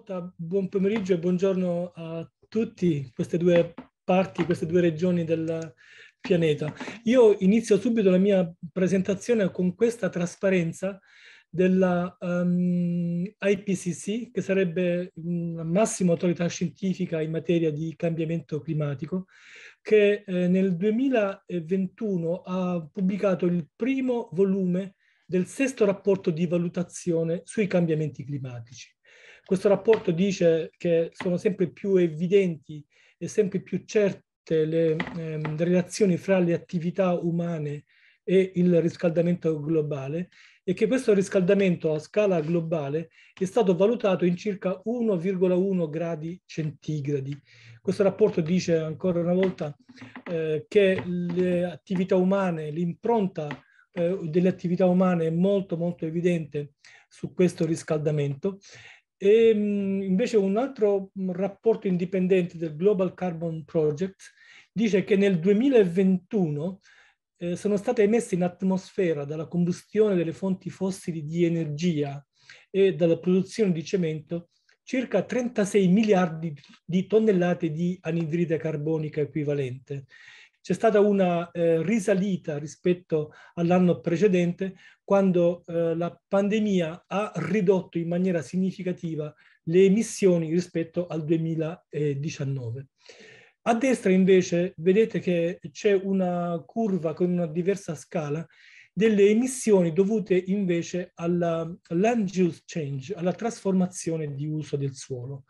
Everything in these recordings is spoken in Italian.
volta buon pomeriggio e buongiorno a tutti, queste due parti, queste due regioni del pianeta. Io inizio subito la mia presentazione con questa trasparenza della um, ehm, IPCC, che sarebbe mm, la massima autorità scientifica in materia di cambiamento climatico, che eh, nel 2021 ha pubblicato il primo volume del sesto rapporto di valutazione sui cambiamenti climatici. Questo rapporto dice che sono sempre più evidenti e sempre più certe le ehm, relazioni fra le attività umane e il riscaldamento globale e che questo riscaldamento a scala globale è stato valutato in circa 1,1 gradi centigradi. Questo rapporto dice ancora una volta eh, che le attività umane, l'impronta eh, delle attività umane è molto molto evidente su questo riscaldamento e mm, invece un altro mm, rapporto indipendente del Global Carbon Project dice che nel 2021 eh, sono state emesse in atmosfera dalla combustione delle fonti fossili di energia e dalla produzione di cemento circa 36 miliardi di tonnellate di anidride carbonica equivalente. C'è stata una eh, risalita rispetto all'anno precedente quando eh, la pandemia ha ridotto in maniera significativa le emissioni rispetto al 2019. A destra invece vedete che c'è una curva con una diversa scala delle emissioni dovute invece alla land use change, alla trasformazione di uso del suolo.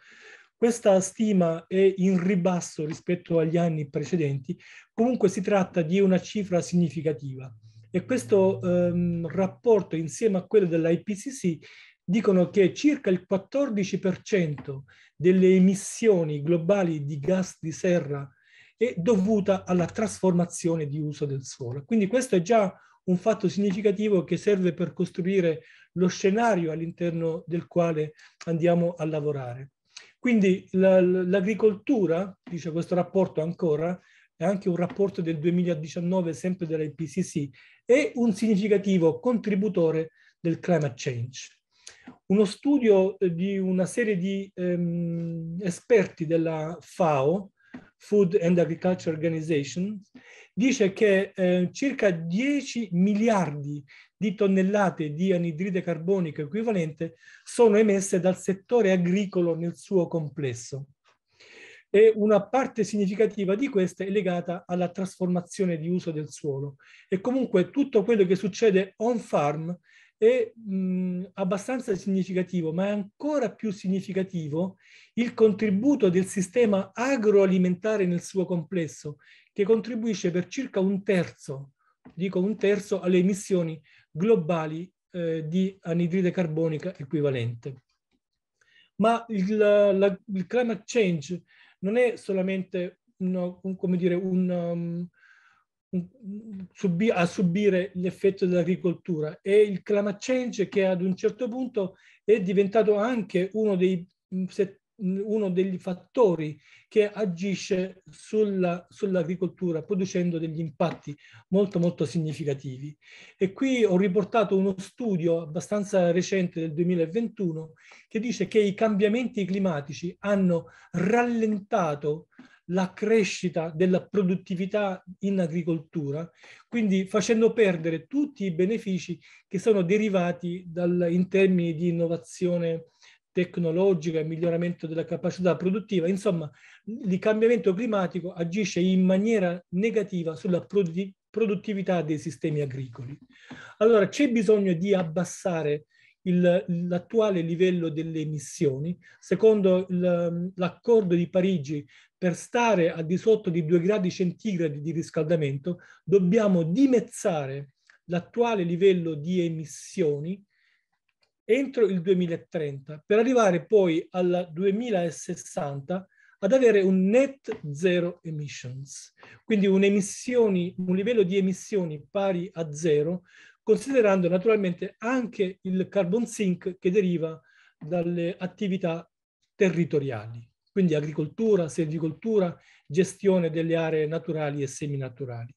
Questa stima è in ribasso rispetto agli anni precedenti, comunque si tratta di una cifra significativa. E questo ehm, rapporto insieme a quello dell'IPCC dicono che circa il 14% delle emissioni globali di gas di serra è dovuta alla trasformazione di uso del suolo. Quindi questo è già un fatto significativo che serve per costruire lo scenario all'interno del quale andiamo a lavorare. Quindi l'agricoltura, dice questo rapporto ancora, è anche un rapporto del 2019 sempre dell'IPCC, e un significativo contributore del climate change. Uno studio eh, di una serie di ehm, esperti della FAO, Food and Agriculture Organization, dice che eh, circa 10 miliardi di tonnellate di anidride carbonica equivalente sono emesse dal settore agricolo nel suo complesso e una parte significativa di questa è legata alla trasformazione di uso del suolo. E comunque tutto quello che succede on farm è mh, abbastanza significativo, ma è ancora più significativo il contributo del sistema agroalimentare nel suo complesso, che contribuisce per circa un terzo, dico un terzo, alle emissioni globali eh, di anidride carbonica equivalente. Ma il, la, il climate change non è solamente un, un, come dire, un, um, un subi- a subire l'effetto dell'agricoltura, è il climate change che ad un certo punto è diventato anche uno dei, mm, se, uno degli fattori che agisce sulla, sull'agricoltura producendo degli impatti molto molto significativi. E qui ho riportato uno studio abbastanza recente del 2021 che dice che i cambiamenti climatici hanno rallentato la crescita della produttività in agricoltura, quindi facendo perdere tutti i benefici che sono derivati dal, in termini di innovazione tecnologica e miglioramento della capacità produttiva, insomma il cambiamento climatico agisce in maniera negativa sulla produttività dei sistemi agricoli. Allora c'è bisogno di abbassare l'attuale livello delle emissioni. Secondo l'accordo di Parigi, per stare al di sotto di 2 gradi centigradi di riscaldamento, dobbiamo dimezzare l'attuale livello di emissioni entro il 2030 per arrivare poi al 2060 ad avere un net zero emissions, quindi un, un livello di emissioni pari a zero, considerando naturalmente anche il carbon sink che deriva dalle attività territoriali, quindi agricoltura, selvicoltura, gestione delle aree naturali e seminaturali.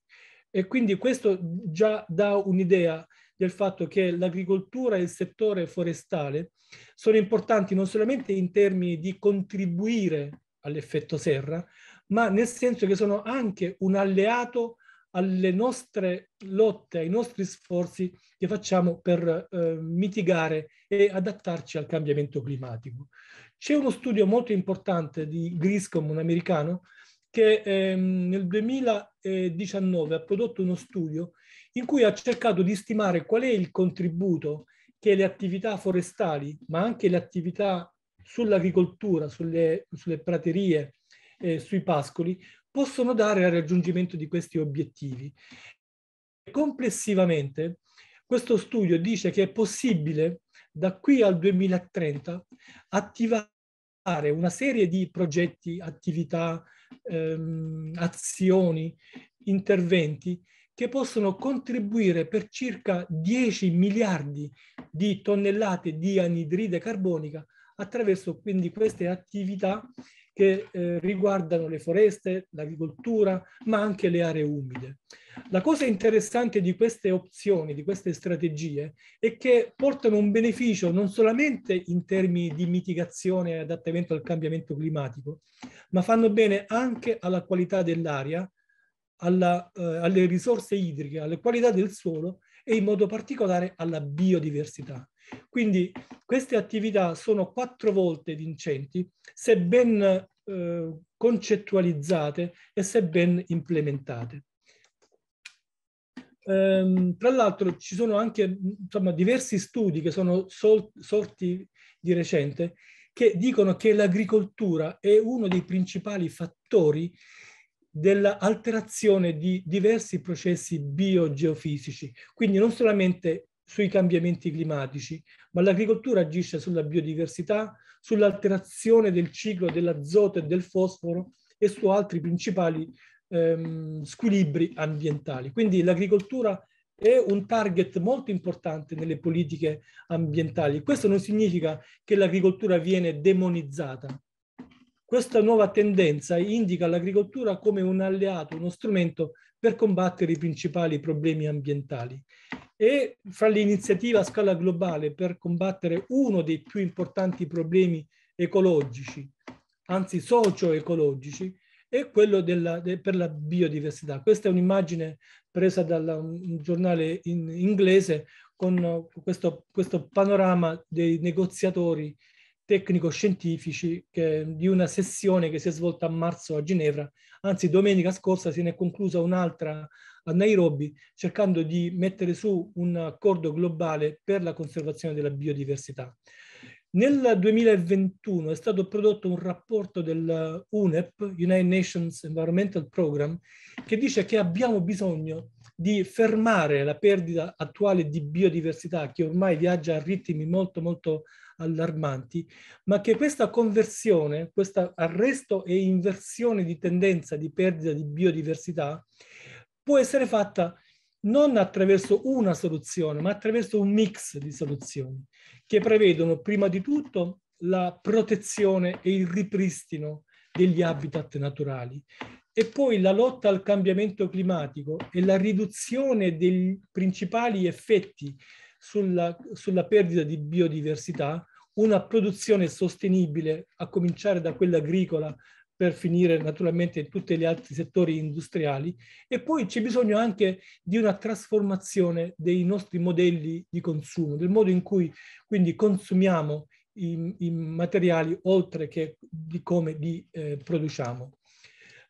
E quindi questo già dà un'idea del fatto che l'agricoltura e il settore forestale sono importanti non solamente in termini di contribuire all'effetto serra, ma nel senso che sono anche un alleato alle nostre lotte, ai nostri sforzi che facciamo per eh, mitigare e adattarci al cambiamento climatico. C'è uno studio molto importante di Griscom, un americano, che ehm, nel 2019 ha prodotto uno studio in cui ha cercato di stimare qual è il contributo che le attività forestali, ma anche le attività sull'agricoltura, sulle, sulle praterie, eh, sui pascoli, possono dare al raggiungimento di questi obiettivi. Complessivamente, questo studio dice che è possibile da qui al 2030 attivare una serie di progetti, attività, ehm, azioni, interventi che possono contribuire per circa 10 miliardi di tonnellate di anidride carbonica attraverso quindi queste attività che eh, riguardano le foreste, l'agricoltura, ma anche le aree umide. La cosa interessante di queste opzioni, di queste strategie, è che portano un beneficio non solamente in termini di mitigazione e adattamento al cambiamento climatico, ma fanno bene anche alla qualità dell'aria, alla, eh, alle risorse idriche, alle qualità del suolo e in modo particolare alla biodiversità. Quindi queste attività sono quattro volte vincenti se ben eh, concettualizzate e se ben implementate. Ehm, tra l'altro ci sono anche insomma, diversi studi che sono sol- sorti di recente che dicono che l'agricoltura è uno dei principali fattori dell'alterazione di diversi processi biogeofisici, quindi non solamente sui cambiamenti climatici, ma l'agricoltura agisce sulla biodiversità, sull'alterazione del ciclo dell'azoto e del fosforo e su altri principali ehm, squilibri ambientali. Quindi l'agricoltura è un target molto importante nelle politiche ambientali. Questo non significa che l'agricoltura viene demonizzata, questa nuova tendenza indica l'agricoltura come un alleato, uno strumento per combattere i principali problemi ambientali. E fra l'iniziativa a scala globale per combattere uno dei più importanti problemi ecologici, anzi socio-ecologici, è quello della, de, per la biodiversità. Questa è un'immagine presa da un giornale in inglese con questo, questo panorama dei negoziatori tecnico-scientifici che, di una sessione che si è svolta a marzo a Ginevra, anzi domenica scorsa se ne è conclusa un'altra a Nairobi, cercando di mettere su un accordo globale per la conservazione della biodiversità. Nel 2021 è stato prodotto un rapporto del United Nations Environmental Program, che dice che abbiamo bisogno di fermare la perdita attuale di biodiversità che ormai viaggia a ritmi molto molto allarmanti, ma che questa conversione, questo arresto e inversione di tendenza di perdita di biodiversità può essere fatta non attraverso una soluzione, ma attraverso un mix di soluzioni che prevedono prima di tutto la protezione e il ripristino degli habitat naturali e poi la lotta al cambiamento climatico e la riduzione dei principali effetti sulla, sulla perdita di biodiversità una produzione sostenibile, a cominciare da quella agricola, per finire naturalmente in tutti gli altri settori industriali e poi c'è bisogno anche di una trasformazione dei nostri modelli di consumo, del modo in cui quindi consumiamo i, i materiali oltre che di come li eh, produciamo.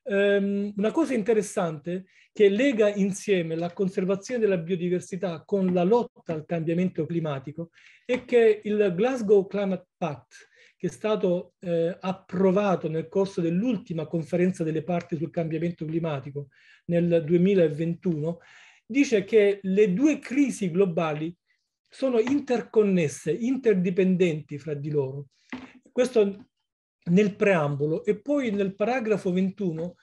Um, una cosa interessante che lega insieme la conservazione della biodiversità con la lotta al cambiamento climatico e che il Glasgow Climate Pact, che è stato eh, approvato nel corso dell'ultima conferenza delle parti sul cambiamento climatico nel 2021, dice che le due crisi globali sono interconnesse, interdipendenti fra di loro. Questo nel preambolo e poi nel paragrafo 21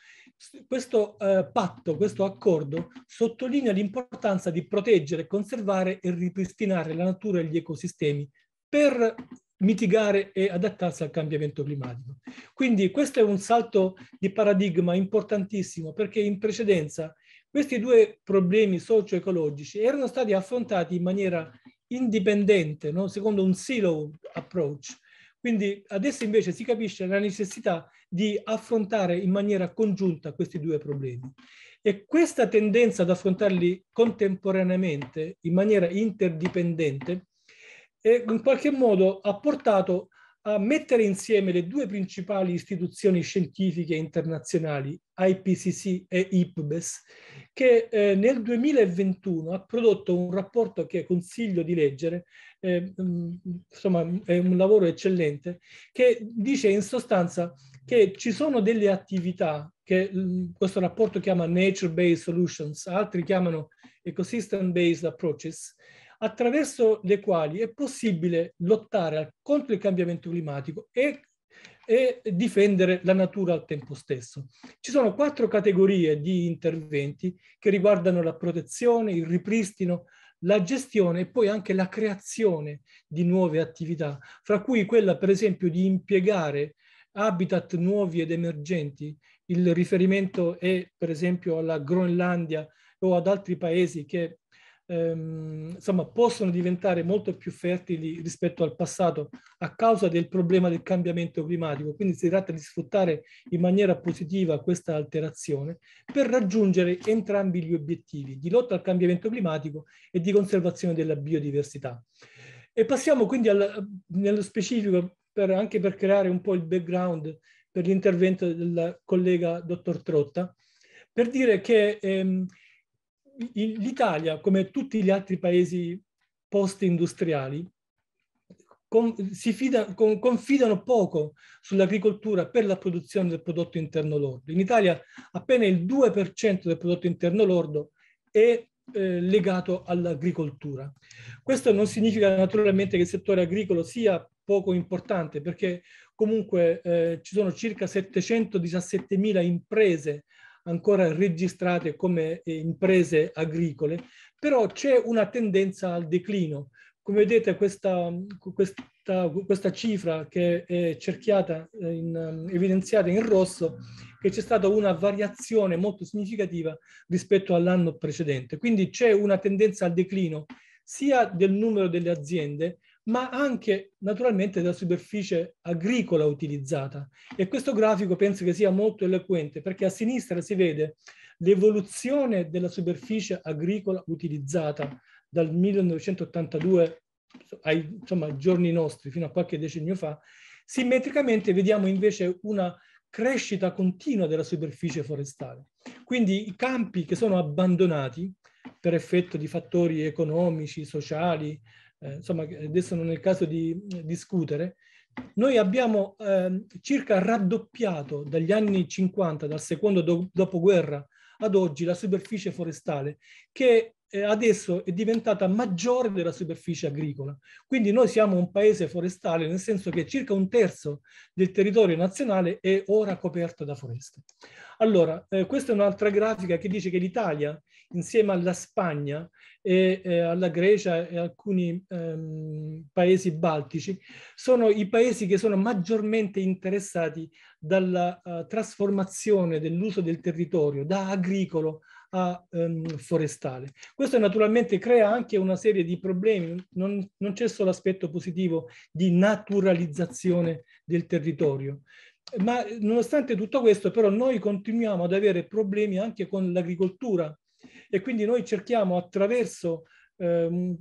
questo eh, patto, questo accordo sottolinea l'importanza di proteggere, conservare e ripristinare la natura e gli ecosistemi per mitigare e adattarsi al cambiamento climatico. Quindi questo è un salto di paradigma importantissimo perché in precedenza questi due problemi socio-ecologici erano stati affrontati in maniera indipendente, no? secondo un silo approach, quindi adesso invece si capisce la necessità di affrontare in maniera congiunta questi due problemi. E questa tendenza ad affrontarli contemporaneamente, in maniera interdipendente, in qualche modo ha portato a mettere insieme le due principali istituzioni scientifiche internazionali, IPCC e IPBES, che eh, nel 2021 ha prodotto un rapporto che consiglio di leggere, eh, mm, insomma è un lavoro eccellente, che dice in sostanza che ci sono delle attività che mm, questo rapporto chiama Nature-Based Solutions, altri chiamano Ecosystem-Based Approaches, attraverso le quali è possibile lottare contro il cambiamento climatico e, e difendere la natura al tempo stesso. Ci sono quattro categorie di interventi che riguardano la protezione, il ripristino, la gestione e poi anche la creazione di nuove attività, fra cui quella per esempio di impiegare habitat nuovi ed emergenti. Il riferimento è per esempio alla Groenlandia o ad altri paesi che ehm, insomma, possono diventare molto più fertili rispetto al passato a causa del problema del cambiamento climatico. Quindi si tratta di sfruttare in maniera positiva questa alterazione per raggiungere entrambi gli obiettivi di lotta al cambiamento climatico e di conservazione della biodiversità. E passiamo quindi al, nello specifico per, anche per creare un po' il background per l'intervento del collega dottor Trotta, per dire che ehm, l'Italia, come tutti gli altri paesi post-industriali, con, fida, con, confidano poco sull'agricoltura per la produzione del prodotto interno lordo. In Italia appena il 2% del prodotto interno lordo è eh, legato all'agricoltura. Questo non significa naturalmente che il settore agricolo sia poco importante perché comunque eh, ci sono circa 717.000 imprese ancora registrate come eh, imprese agricole, però c'è una tendenza al declino. Come vedete questa, questa, questa cifra che è cerchiata, eh, in, ehm, evidenziata in rosso, che c'è stata una variazione molto significativa rispetto all'anno precedente. Quindi c'è una tendenza al declino sia del numero delle aziende, ma anche naturalmente della superficie agricola utilizzata. E questo grafico penso che sia molto eloquente perché a sinistra si vede l'evoluzione della superficie agricola utilizzata dal 1982 ai insomma, giorni nostri, fino a qualche decennio fa. Simmetricamente vediamo invece una crescita continua della superficie forestale. Quindi i campi che sono abbandonati per effetto di fattori economici, sociali, eh, insomma, adesso non è il caso di eh, discutere, noi abbiamo eh, circa raddoppiato dagli anni 50, dal secondo do dopoguerra ad oggi, la superficie forestale, che eh, adesso è diventata maggiore della superficie agricola. Quindi noi siamo un paese forestale, nel senso che circa un terzo del territorio nazionale è ora coperto da foreste. Allora, eh, questa è un'altra grafica che dice che l'Italia insieme alla Spagna e, e alla Grecia e alcuni ehm, paesi baltici, sono i paesi che sono maggiormente interessati dalla uh, trasformazione dell'uso del territorio da agricolo a um, forestale. Questo naturalmente crea anche una serie di problemi, non, non c'è solo l'aspetto positivo di naturalizzazione del territorio, ma nonostante tutto questo però noi continuiamo ad avere problemi anche con l'agricoltura e quindi noi cerchiamo attraverso ehm,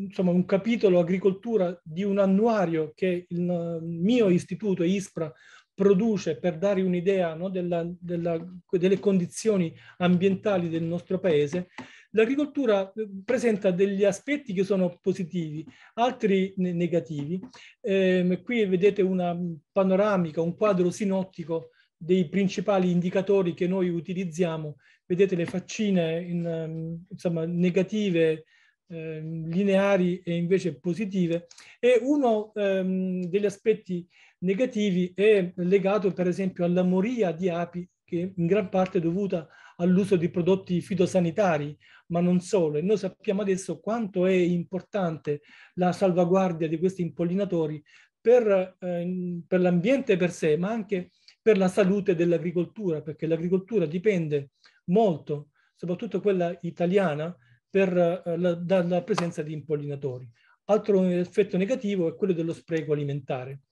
insomma, un capitolo agricoltura di un annuario che il mio istituto ISPRA produce per dare un'idea no, delle condizioni ambientali del nostro paese, l'agricoltura ehm, presenta degli aspetti che sono positivi, altri negativi. Eh, qui vedete una panoramica, un quadro sinottico dei principali indicatori che noi utilizziamo vedete le faccine in, ehm, insomma, negative, eh, lineari e invece positive. E uno ehm, degli aspetti negativi è legato per esempio alla moria di api che in gran parte è dovuta all'uso di prodotti fitosanitari, ma non solo. E noi sappiamo adesso quanto è importante la salvaguardia di questi impollinatori per, eh, per l'ambiente per sé, ma anche per la salute dell'agricoltura, perché l'agricoltura dipende molto, soprattutto quella italiana, per eh, la, dalla presenza di impollinatori. Altro effetto negativo è quello dello spreco alimentare.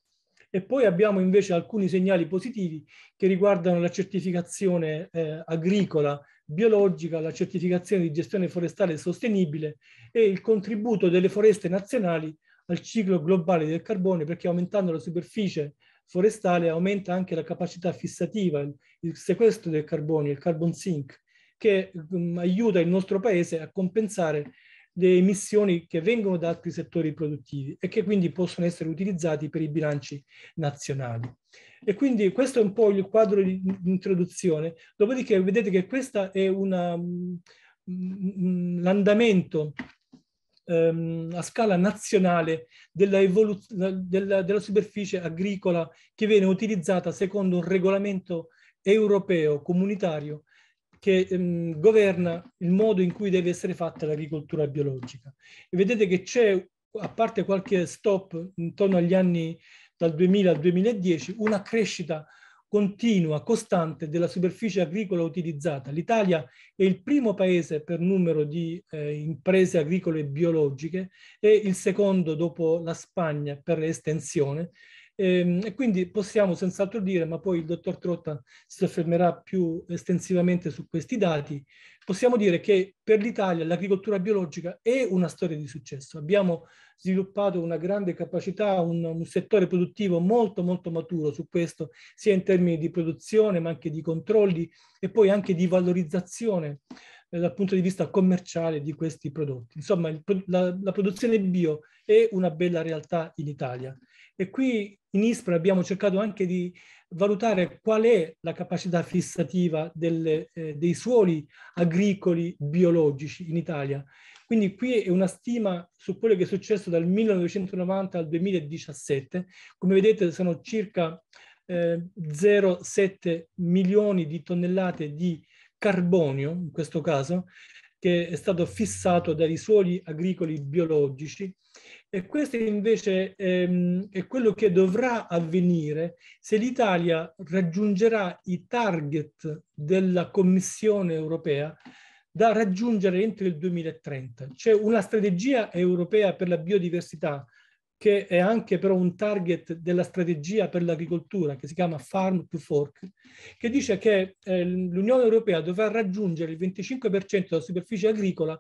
E poi abbiamo invece alcuni segnali positivi che riguardano la certificazione eh, agricola biologica, la certificazione di gestione forestale sostenibile e il contributo delle foreste nazionali al ciclo globale del carbone perché aumentando la superficie forestale aumenta anche la capacità fissativa, il sequestro del carbonio, il carbon sink, che um, aiuta il nostro paese a compensare le emissioni che vengono da altri settori produttivi e che quindi possono essere utilizzati per i bilanci nazionali. E quindi questo è un po' il quadro di introduzione. Dopodiché vedete che questo è mm, mm, l'andamento Ehm, a scala nazionale della, della, della superficie agricola che viene utilizzata secondo un regolamento europeo comunitario che ehm, governa il modo in cui deve essere fatta l'agricoltura biologica. E vedete che c'è, a parte qualche stop intorno agli anni dal 2000 al 2010, una crescita continua, costante della superficie agricola utilizzata. L'Italia è il primo paese per numero di eh, imprese agricole biologiche e il secondo dopo la Spagna per estensione Ehm, e, quindi possiamo senz'altro dire, ma poi il dottor Trotta si soffermerà più estensivamente su questi dati, possiamo dire che per l'Italia l'agricoltura biologica è una storia di successo. Abbiamo sviluppato una grande capacità, un, un, settore produttivo molto molto maturo su questo, sia in termini di produzione ma anche di controlli e poi anche di valorizzazione eh, dal punto di vista commerciale di questi prodotti. Insomma, il, la, la produzione bio è una bella realtà in Italia. E qui in ISPRA abbiamo cercato anche di valutare qual è la capacità fissativa delle, eh, dei suoli agricoli biologici in Italia. Quindi qui è una stima su quello che è successo dal 1990 al 2017. Come vedete sono circa eh, 0,7 milioni di tonnellate di carbonio, in questo caso, che è stato fissato dai suoli agricoli biologici e questo invece ehm, è quello che dovrà avvenire se l'Italia raggiungerà i target della Commissione europea da raggiungere entro il 2030. C'è una strategia europea per la biodiversità che è anche però un target della strategia per l'agricoltura che si chiama Farm to Fork, che dice che eh, l'Unione Europea dovrà raggiungere il 25% della superficie agricola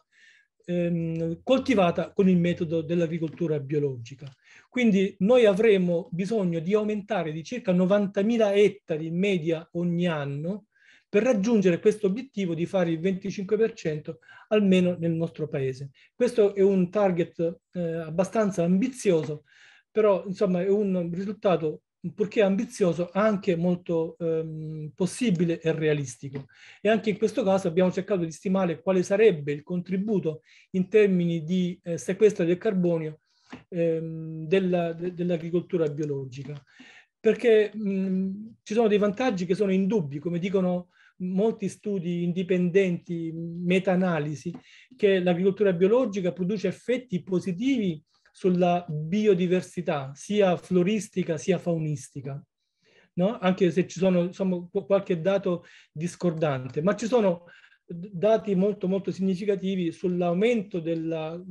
ehm, coltivata con il metodo dell'agricoltura biologica. Quindi noi avremo bisogno di aumentare di circa 90.000 ettari in media ogni anno per raggiungere questo obiettivo di fare il 25% almeno nel nostro paese. Questo è un target eh, abbastanza ambizioso, però insomma è un risultato purché ambizioso, anche molto ehm, possibile e realistico. E anche in questo caso abbiamo cercato di stimare quale sarebbe il contributo in termini di eh, sequestro del carbonio ehm, della, de, dell'agricoltura biologica. Perché mh, mm, ci sono dei vantaggi che sono indubbi, come dicono molti studi indipendenti, meta-analisi, che l'agricoltura biologica produce effetti positivi sulla biodiversità, sia floristica sia faunistica, no? anche se ci sono insomma, qualche dato discordante, ma ci sono dati molto molto significativi sull'aumento della mm,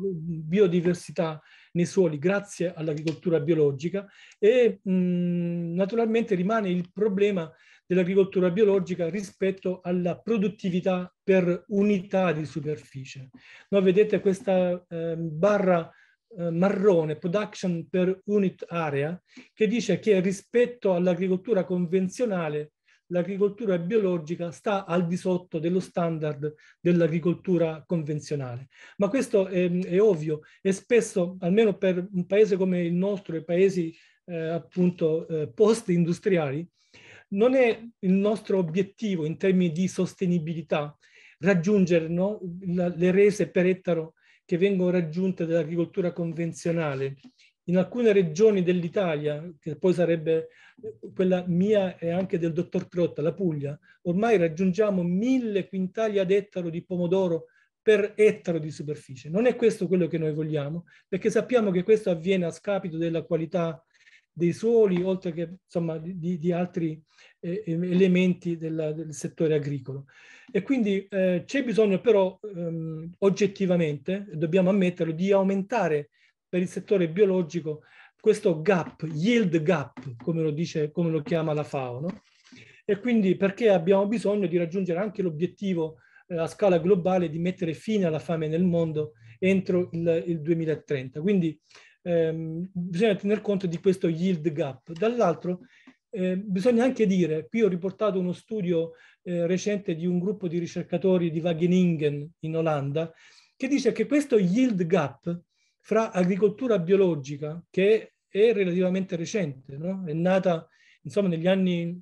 biodiversità nei suoli grazie all'agricoltura biologica e mh, mm, naturalmente rimane il problema dell'agricoltura biologica rispetto alla produttività per unità di superficie. No, vedete questa eh, barra eh, marrone, production per unit area, che dice che rispetto all'agricoltura convenzionale l'agricoltura biologica sta al di sotto dello standard dell'agricoltura convenzionale. Ma questo è, è, ovvio e spesso, almeno per un paese come il nostro, i paesi eh, appunto eh, post-industriali, non è il nostro obiettivo in termini di sostenibilità raggiungere no, la, le rese per ettaro che vengono raggiunte dall'agricoltura convenzionale. In alcune regioni dell'Italia, che poi sarebbe quella mia e anche del dottor Trotta, la Puglia, ormai raggiungiamo mille quintali ad ettaro di pomodoro per ettaro di superficie. Non è questo quello che noi vogliamo, perché sappiamo che questo avviene a scapito della qualità dei suoli, oltre che insomma, di, di altri eh, elementi della, del settore agricolo. E quindi eh, c'è bisogno però ehm, oggettivamente, dobbiamo ammetterlo, di aumentare per il settore biologico questo gap, yield gap, come lo, dice, come lo chiama la FAO. No? E quindi perché abbiamo bisogno di raggiungere anche l'obiettivo eh, a scala globale di mettere fine alla fame nel mondo entro il, il 2030. Quindi ehm, bisogna tener conto di questo yield gap. Dall'altro eh, bisogna anche dire, qui ho riportato uno studio eh, recente di un gruppo di ricercatori di Wageningen in Olanda, che dice che questo yield gap fra agricoltura biologica, che è relativamente recente, no? è nata insomma negli anni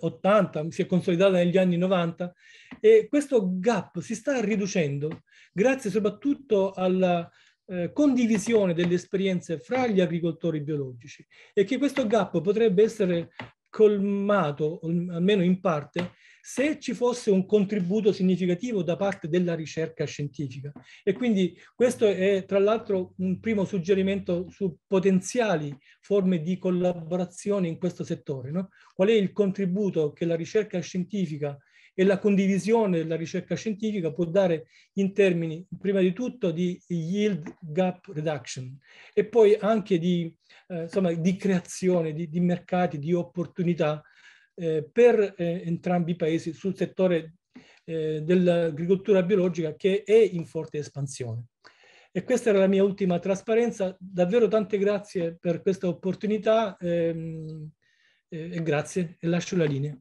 80, eh, si è consolidata negli anni 90 e questo gap si sta riducendo grazie soprattutto alla, eh, condivisione delle esperienze fra gli agricoltori biologici e che questo gap potrebbe essere colmato, almeno in parte, se ci fosse un contributo significativo da parte della ricerca scientifica. E quindi questo è tra l'altro un primo suggerimento su potenziali forme di collaborazione in questo settore. No? Qual è il contributo che la ricerca scientifica e la condivisione della ricerca scientifica può dare in termini prima di tutto di yield gap reduction e poi anche di, eh, insomma, di creazione di, di, mercati, di opportunità eh, per eh, entrambi i paesi sul settore eh, dell'agricoltura biologica che è in forte espansione. E questa era la mia ultima trasparenza. Davvero tante grazie per questa opportunità ehm, eh, e grazie e lascio la linea.